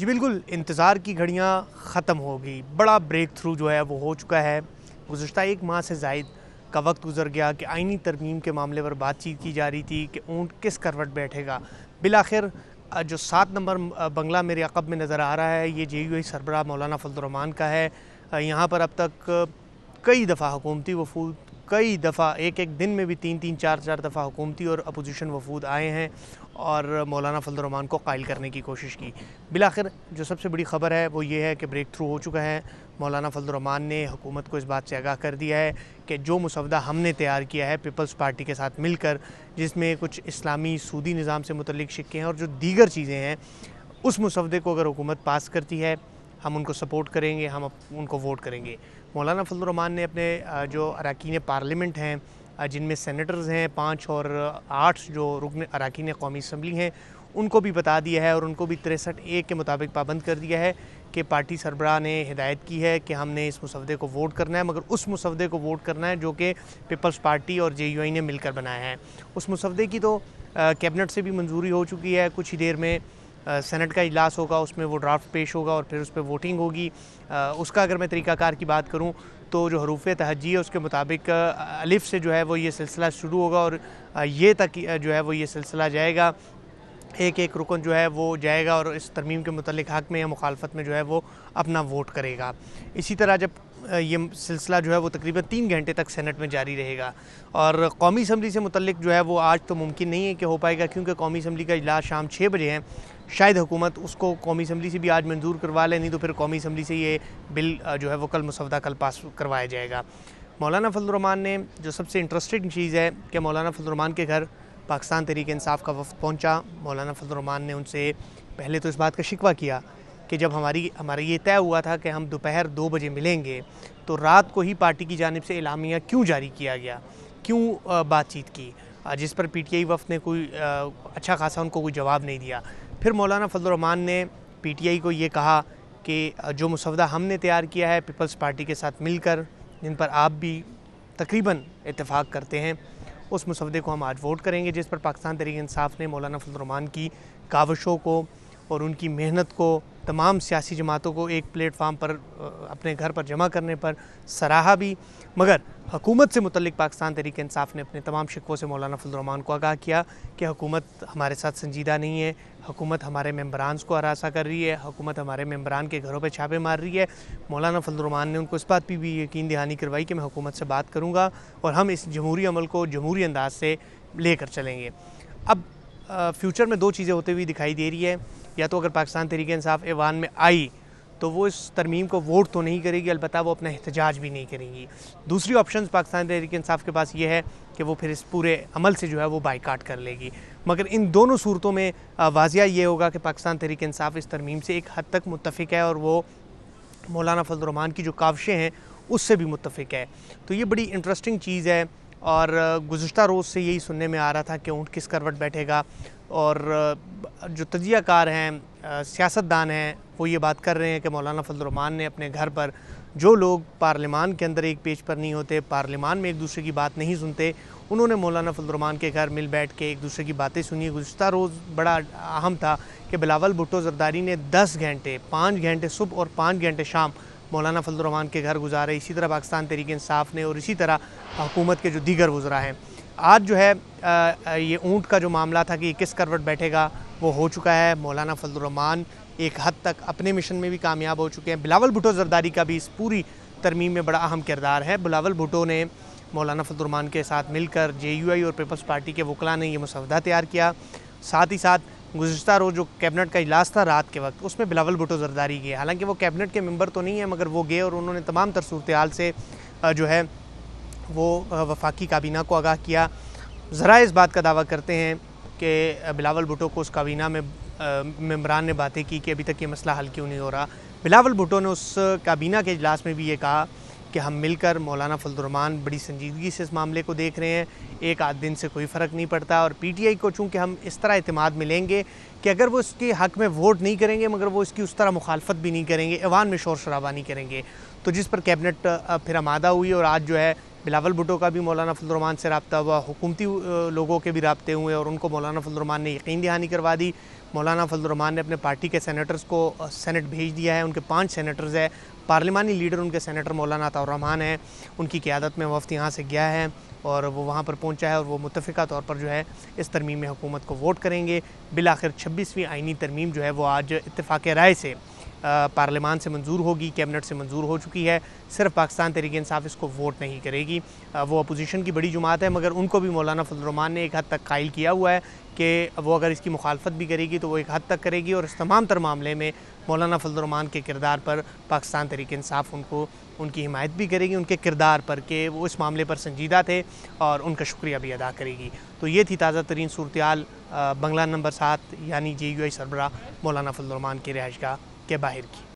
जी बिल्कुल इंतज़ार की घड़ियाँ ख़त्म हो गई बड़ा ब्रेक थ्रू जो है वो हो चुका है गुज्त एक माह से जायद का वक्त गुजर गया कि आइनी तरमीम के मामले पर बातचीत की जा रही थी कि ऊँट किस करवट बैठेगा बिलाखिर जो सात नंबर बंगला मेरे अकब में नज़र आ रहा है ये जे यू आई सरबराह मौलाना फजलरहमान का है यहाँ पर अब तक कई दफ़ा हुकूमती वफूद कई दफ़ा एक एक दिन में भी तीन तीन चार चार दफ़ा हुकूमती और अपोजिशन वफूद आए हैं और मौलाना फजलरहमान को कायल करने की कोशिश की बिलाखिर जो सबसे बड़ी ख़बर है वो ये है कि ब्रेक थ्रू हो चुका है मौलाना फजलरहमान ने हुकूमत को इस बात से आगाह कर दिया है कि जो मुसवदा हमने तैयार किया है पीपल्स पार्टी के साथ मिलकर जिसमें कुछ इस्लामी सूदी निज़ाम से मुतलिक शिक्के हैं और जो दीगर चीज़ें हैं उस मुसवदे को अगर हुकूमत पास करती है हम उनको सपोर्ट करेंगे हम उनको वोट करेंगे मौलाना फजलरहमान ने अपने जो अरकान पार्लियामेंट हैं जिनमें सेनेटर्स हैं पाँच और आठ जो रुकन अरकान कौमी असम्बली हैं उनको भी बता दिया है और उनको भी तिरसठ ए के मुताबिक पाबंद कर दिया है कि पार्टी सरबराह ने हिदायत की है कि हमने इस मुसवदे को वोट करना है मगर उस मुसवदे को वोट करना है जो कि पीपल्स पार्टी और जे यू आई ने मिलकर बनाया है उस मुसवदे की तो कैबिनेट से भी मंजूरी हो चुकी है कुछ ही देर में सेनेट का इजलास होगा उसमें वो ड्राफ्ट पेश होगा और फिर उस पर वोटिंग होगी उसका अगर मैं तरीक़ाकार की बात करूँ तो जो हरूफ तहजी है उसके मुताबिक अलिफ से जो है वो ये सिलसिला शुरू होगा और ये तक जो है वो ये सिलसिला जाएगा एक एक रुकन जो है वो जाएगा और इस तरमीम के मतलब हक़ में या मुखालफत में जो है वो अपना वोट करेगा इसी तरह जब ये सिलसिला जो है वो तकरीबन तीन घंटे तक सेनेट में जारी रहेगा और कौमी असम्बली से मुतलक जो है वो आज तो मुमकिन नहीं है कि हो पाएगा क्योंकि कौमी असम्बली का इजलास शाम छः बजे है शायद हुकूमत उसको कौमी असम्बली से भी आज मंजूर करवा लें नहीं तो फिर कौमी असम्बली से ये बिल जो है वो कल मुसवदा कल पास करवाया जाएगा मौलाना फजलरहमान ने जो सबसे इंटरेस्टिंग चीज़ है कि मौलाना फजलरहमान के घर पाकिस्तान तरीके इंसाफ का वफद पहुँचा मौलाना फजलरहमान ने उनसे पहले तो इस बात का शिकवा किया कि जब हमारी हमारा ये तय हुआ था कि हम दोपहर दो बजे मिलेंगे तो रात को ही पार्टी की जानब से इलामिया क्यों जारी किया गया क्यों बातचीत की जिस पर पीटीआई वफद ने कोई अच्छा खासा उनको कोई जवाब नहीं दिया फिर मौलाना फजलरहमान ने पीटीआई को ये कहा कि जो मुसवदा हमने तैयार किया है पीपल्स पार्टी के साथ मिलकर जिन पर आप भी तकरीबन इतफ़ाक़ करते हैं उस मुसवदे को हम आज वोट करेंगे जिस पर पाकिस्तान तरीकानसाफ़ इंसाफ ने मौलाना फजलरहमान की कावशों को और उनकी मेहनत को तमाम सियासी जमातों को एक प्लेटफार्म पर अपने घर पर जमा करने पर सराहा भी मगर हकूमत से मुतलिक पाकिस्तान तरीके इंसाफ ने अपने तमाम शिकवों से मौलाना फजलरहमान को आगाह किया कि हकूमत हमारे साथ संजीदा नहीं है हकूमत हमारे मम्बरानस को हरासा कर रही है हकूमत हमारे मम्बरान के घरों पर छापे मार रही है मौलाना फजलरहमान ने उनको इस बात पर भी यकीन दहानी करवाई कि मैं हुकूमत से बात करूँगा और हम इस जमहूरी अमल को जमहूरी अंदाज से लेकर चलेंगे अब फ्यूचर में दो चीज़ें होते हुई दिखाई दे रही है या तो अगर पाकिस्तान तरीके इंसाफ ऐवान में आई तो वो इस तरमीम को वोट तो नहीं करेगी अलबत् वो अपना एहतजाज भी नहीं करेंगी दूसरी ऑप्शन पाकिस्तान तहरीक इंसाफ के पास ये है कि वो फिर इस पूरे अमल से जो है वो बाइकाट कर लेगी मगर इन दोनों सूरतों में वाजिया ये होगा कि पाकिस्तान तहरीक इंसाफ इस तरमीम से एक हद तक मुतफिक है और वो मौलाना फजलरहमान की जो काविशें हैं उससे भी मुतफिक है तो ये बड़ी इंटरेस्टिंग चीज़ है और गुज्तर रोज़ से यही सुनने में आ रहा था कि ऊँट किस करवट बैठेगा और जो तजियाकार हैं सियासतदान हैं वो ये बात कर रहे हैं कि मौलाना फजलरहमान ने अपने घर पर जो लोग पार्लियामान के अंदर एक पेज पर नहीं होते पार्लियामान में एक दूसरे की बात नहीं सुनते उन्होंने मौलाना फजलरहमान के घर मिल बैठ के एक दूसरे की बातें सुनी गुज्त रोज़ बड़ा अहम था कि बिलावल भुट्टो जरदारी ने दस घंटे पाँच घंटे सुबह और पाँच घंटे शाम मौलाना फजलरहमान के घर गुजारे इसी तरह पाकिस्तान तरीके इंसाफ ने और इसी तरह हुकूमत के जो दीगर गुजरा हैं आज जो है ये ऊँट का जो मामला था कि किस करवट बैठेगा वो हो चुका है मौलाना फजलरहमान एक हद तक अपने मिशन में भी कामयाब हो चुके हैं बिलावल भुटो जरदारी का भी इस पूरी तरमीम में बड़ा अहम किरदार है बिलावल भुटो ने मौलाना फजलरहमान के साथ मिलकर जे और पीपल्स पार्टी के वकला ने यह मुसवदा तैयार किया साथ ही साथ गुज्त रोज़ जो कैबिनेट का इजलास था रात के वक्त उसमें बिलावल भुटो जरदारी गए हालांकि वो कैबिनेट के मेंबर तो नहीं है मगर वो गए और उन्होंने तमाम तर सूरत से जो है वो वफाकी काबीना को आगाह किया ज़रा इस बात का दावा करते हैं कि बिलावल भुटो को उस काबीना में मम्बरान ने बातें की कि अभी तक ये मसला हल क्यों नहीं हो रहा बिलावल भुटो ने उस काबीना के अजलास में भी ये कहा कि हम मिलकर मौलाना फजलरमान बड़ी संजीदगी से इस मामले को देख रहे हैं एक आध दिन से कोई फ़र्क नहीं पड़ता और पी टी आई को चूँकि हम इस तरह अतमाद मिलेंगे कि अगर वो इसके हक़ में वोट नहीं करेंगे मगर वो इसकी उस तरह मुखालफत भी नहीं करेंगे ऐवान में शोर शराबा नहीं करेंगे तो जिस पर कैबिनेट फिर आमादा हुई और आज जो है बिलावल भुटो का भी मौलाना फजलरमान से रबता हुआ हुकूमती लोगों के भी रबते हुए और उनको मौलाना फजलरमान ने यकीन दहानी करवा दी मौलाना फजलरमान ने अपने पार्टी के सैनटर्स को सैनट भेज दिया है उनके पाँच सैनटर्स है पार्लिमानी लीडर उनके सैनटर मौलाना तारहमान हैं उनकी क्यादत में वफ्त यहाँ से गया है और वो वहाँ पर पहुँचा है और वो मुतफ़ा तौर पर जो है इस तरमीम में हुकूमत को वोट करेंगे बिलाखिर छब्बीसवीं आइनी तरमीम जो है वो आज इतफ़ाक़ राय से पार्लियामान से मंजूर होगी कैबिनेट से मंजूर हो चुकी है सिर्फ पाकिस्तान तहरीक इंसाफ इसको वोट नहीं करेगी वो अपोजिशन की बड़ी जुमात है मगर उनको भी मौलाना फजलरमान ने एक हद तक कायल किया हुआ है कि वो अगर इसकी मुखालफत भी करेगी तो वो एक हद तक करेगी और इस तमाम तर मामले में मौलाना फजलरमान के किरदार पर पाकिस्तान तहरीक इंसाफ उनको उनकी हिमायत भी करेगी उनके किरदार पर कि वो इस मामले पर संजीदा थे और उनका शुक्रिया भी अदा करेगी तो ये थी ताज़ा तरीन सूरत बंगला नंबर सात यानी जे यू आई सरबरा मौलाना फजलरहमान की रहायश के बाहर की